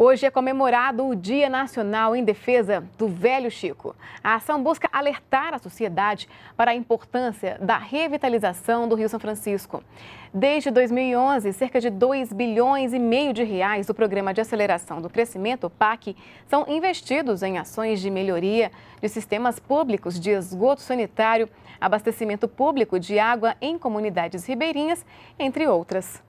Hoje é comemorado o Dia Nacional em Defesa do Velho Chico. A ação busca alertar a sociedade para a importância da revitalização do Rio São Francisco. Desde 2011, cerca de 2 bilhões e meio de reais do Programa de Aceleração do Crescimento, o PAC, são investidos em ações de melhoria de sistemas públicos de esgoto sanitário, abastecimento público de água em comunidades ribeirinhas, entre outras.